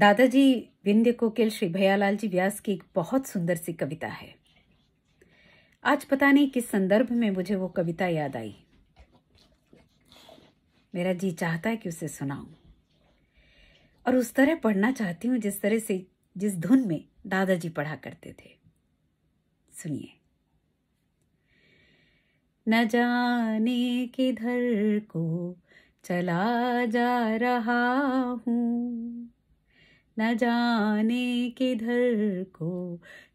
दादाजी विंध्य कोकिल श्री भयालाल जी व्यास की एक बहुत सुंदर सी कविता है आज पता नहीं किस संदर्भ में मुझे वो कविता याद आई मेरा जी चाहता है कि उसे सुनाऊं और उस तरह पढ़ना चाहती हूं जिस तरह से जिस धुन में दादाजी पढ़ा करते थे सुनिए न जाने किधर को चला जा रहा हूँ न जाने किधर को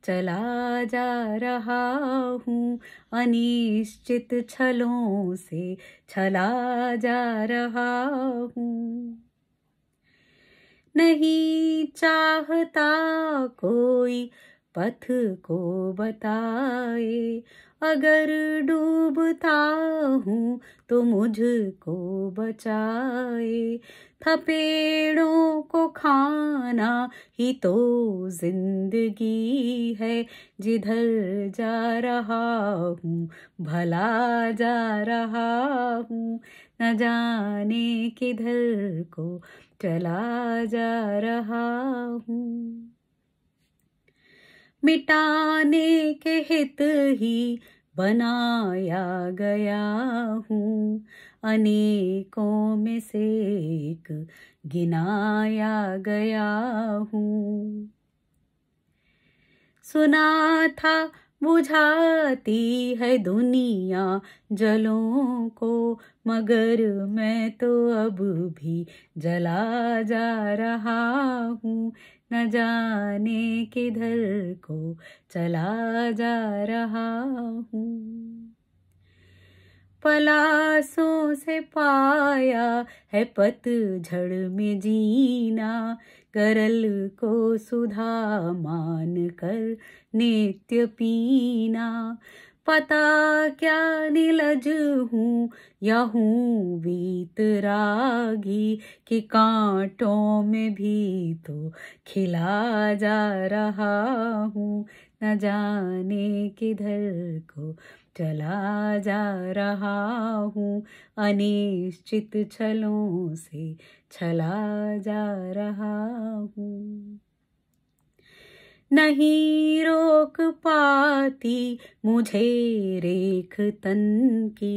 चला जा रहा हूँ अनिश्चित छलों से छला जा रहा हूँ नहीं चाहता कोई पथ को बताए अगर डूबता हूँ तो मुझको बचाए था पेड़ों को खाना ही तो जिंदगी है जिधर जा रहा हूँ भला जा रहा हूँ न जाने किधर को चला जा रहा हूँ मिटाने के हित ही बनाया गया हूँ अनेकों में से एक गिनाया गया हूँ सुना था बुझाती है दुनिया जलों को मगर मैं तो अब भी जला जा रहा हूँ न जाने किधर को चला जा रहा हूँ पलासों से पाया है पतझड़ में जीना करल को सुधा मान कर नित्य पीना पता क्या नीलज हूँ या हूँ बीत रागी कि कांटों में भी तो खिला जा रहा हूँ न जाने किधर को चला जा रहा हूँ अनिश्चित छलों से छला जा रहा हूँ नहीं रोक पाती मुझे रेख तन की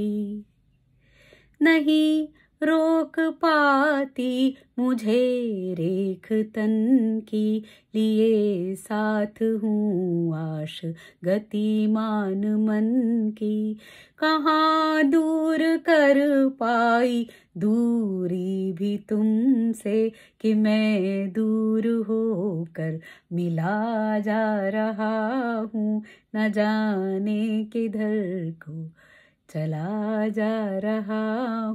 नहीं रोक पाती मुझे रेख तन की लिए साथ हूँ आश मान मन की कहाँ दूर कर पाई दूरी भी तुमसे कि मैं दूर होकर मिला जा रहा हूँ न जाने किधर को चला जा रहा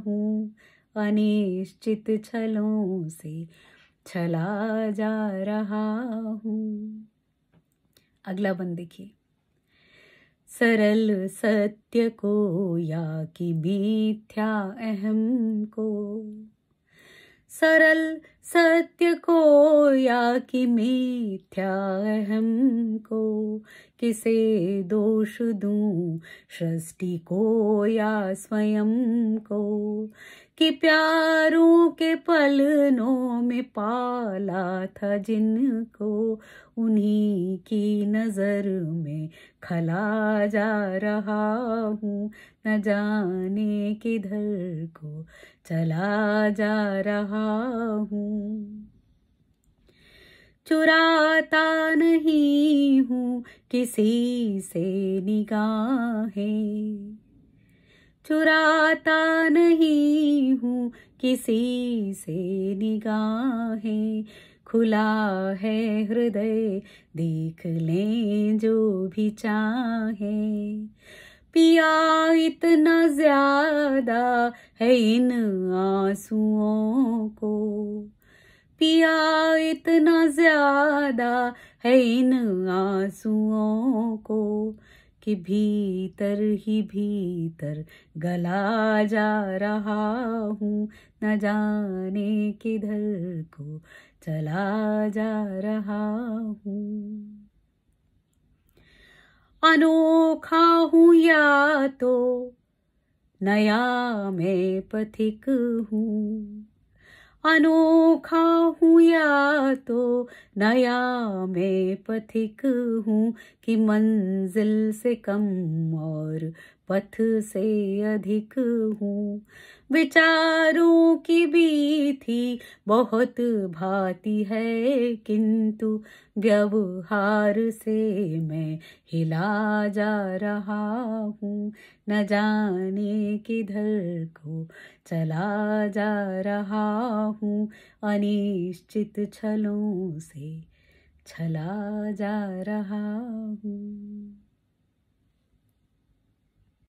हूँ अनिश्चित छलों से छला जा रहा हूँ अगला बंद देखिए सरल सत्य को या कि मिथ्या अहम को सरल सत्य को या कि मिथ्या अहम को किसे दोष दू सृष्टि को या स्वयं को कि प्यारों के पलनों में पाला था जिनको उन्हीं की नजर में खला जा रहा हूँ न जाने किधर को चला जा रहा हूँ चुराता नहीं हूँ किसी से निगाहें चुराता नहीं हूँ किसी से निगाहें खुला है हृदय देख लें जो भी चाहे पिया इतना ज्यादा है इन आंसुओं को पिया इतना ज्यादा है इन आंसुओं को कि भीतर ही भीतर गला जा रहा हूँ न जाने किधर को चला जा रहा हूँ अनोखा हूँ या तो नया मैं पथिक हूँ अनोखा हूँ या तो नया मैं पथिक हूँ कि मंजिल से कम और पथ से अधिक हूँ विचारों की भी थी बहुत भांति है किंतु व्यवहार से मैं हिला जा रहा हूँ न जाने किधर को चला जा रहा हूँ अनिश्चित छलों से छला जा रहा हूँ